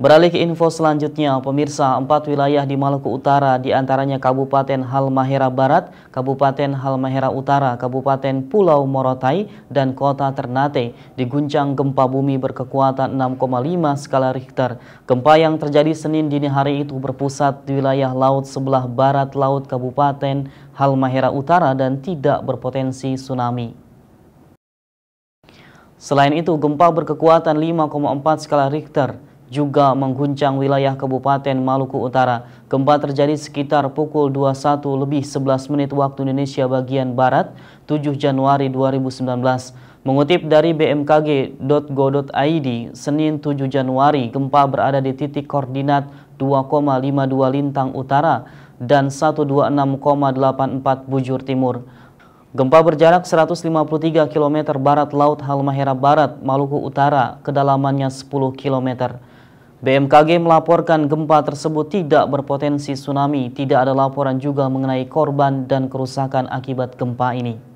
Beralih ke info selanjutnya, pemirsa, empat wilayah di Maluku Utara, diantaranya Kabupaten Halmahera Barat, Kabupaten Halmahera Utara, Kabupaten Pulau Morotai, dan Kota Ternate, diguncang gempa bumi berkekuatan 6,5 skala Richter. Gempa yang terjadi Senin dini hari itu berpusat di wilayah laut sebelah barat laut Kabupaten Halmahera Utara dan tidak berpotensi tsunami. Selain itu, gempa berkekuatan 5,4 skala Richter juga mengguncang wilayah Kabupaten Maluku Utara. Gempa terjadi sekitar pukul 21 lebih 11 menit waktu Indonesia bagian Barat 7 Januari 2019. Mengutip dari bmkg.go.id, Senin 7 Januari, gempa berada di titik koordinat 2,52 lintang utara dan 126,84 bujur timur. Gempa berjarak 153 km barat Laut Halmahera Barat, Maluku Utara, kedalamannya 10 km. BMKG melaporkan gempa tersebut tidak berpotensi tsunami, tidak ada laporan juga mengenai korban dan kerusakan akibat gempa ini.